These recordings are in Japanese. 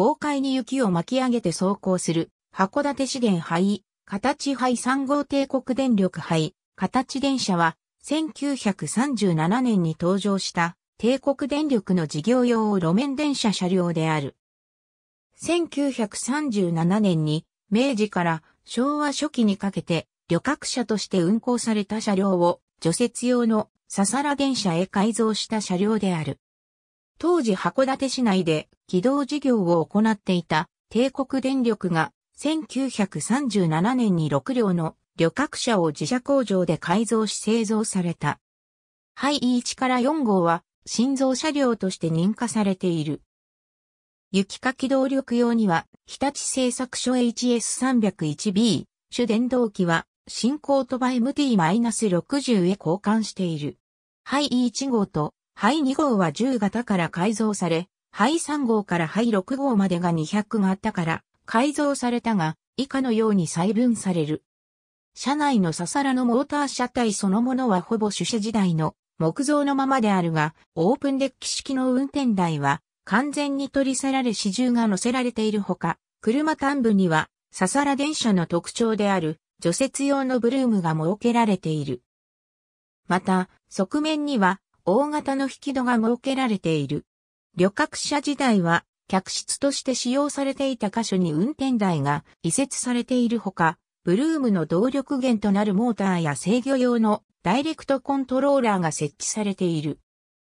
豪快に雪を巻き上げて走行する、函館資源灰、形灰3号帝国電力灰、形電車は、1937年に登場した帝国電力の事業用路面電車車両である。1937年に明治から昭和初期にかけて旅客車として運行された車両を除雪用のササラ電車へ改造した車両である。当時函館市内で起動事業を行っていた帝国電力が1937年に6両の旅客車を自社工場で改造し製造された。ハイ1から4号は心臓車両として認可されている。雪かき動力用には日立製作所 HS301B 主電動機は新コートバ MT-60 へ交換している。ハイ1号とハイ2号は10型から改造され、ハイ3号からハイ6号までが200たから改造されたが、以下のように細分される。車内のササラのモーター車体そのものはほぼ主車時代の木造のままであるが、オープンデッキ式の運転台は完全に取り去られ支柱が乗せられているほか、車端部にはササラ電車の特徴である除雪用のブルームが設けられている。また、側面には大型の引き戸が設けられている。旅客車時代は、客室として使用されていた箇所に運転台が移設されているほか、ブルームの動力源となるモーターや制御用のダイレクトコントローラーが設置されている。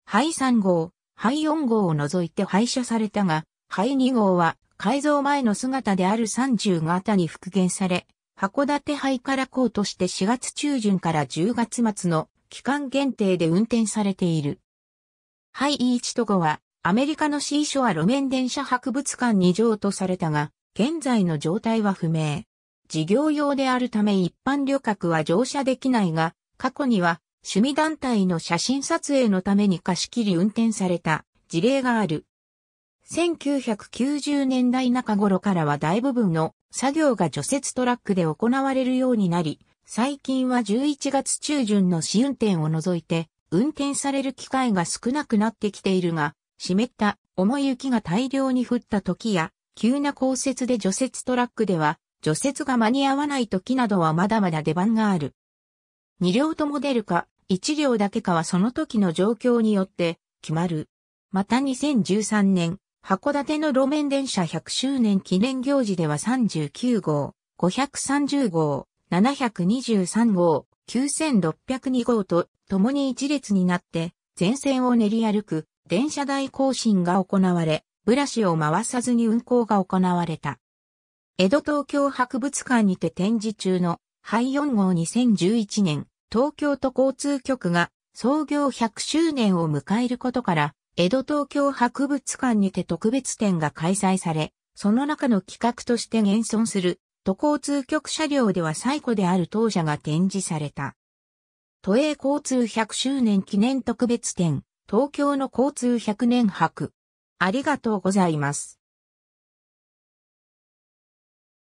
ハ3号、ハ4号を除いて廃車されたが、ハ2号は改造前の姿である30型に復元され、函館杯から港として4月中旬から10月末の期間限定で運転されている。ハ e 1と5はアメリカのシーショア路面電車博物館に譲渡されたが、現在の状態は不明。事業用であるため一般旅客は乗車できないが、過去には趣味団体の写真撮影のために貸し切り運転された事例がある。1990年代中頃からは大部分の作業が除雪トラックで行われるようになり、最近は11月中旬の試運転を除いて、運転される機会が少なくなってきているが、湿った重い雪が大量に降った時や、急な降雪で除雪トラックでは、除雪が間に合わない時などはまだまだ出番がある。2両とも出るか、1両だけかはその時の状況によって決まる。また2013年、函館の路面電車100周年記念行事では39号、530号、723号、9602号と共に一列になって前線を練り歩く電車代更新が行われ、ブラシを回さずに運行が行われた。江戸東京博物館にて展示中の廃4号2011年、東京都交通局が創業100周年を迎えることから、江戸東京博物館にて特別展が開催され、その中の企画として現存する都交通局車両では最古である当社が展示された。都営交通100周年記念特別展、東京の交通100年博。ありがとうございます。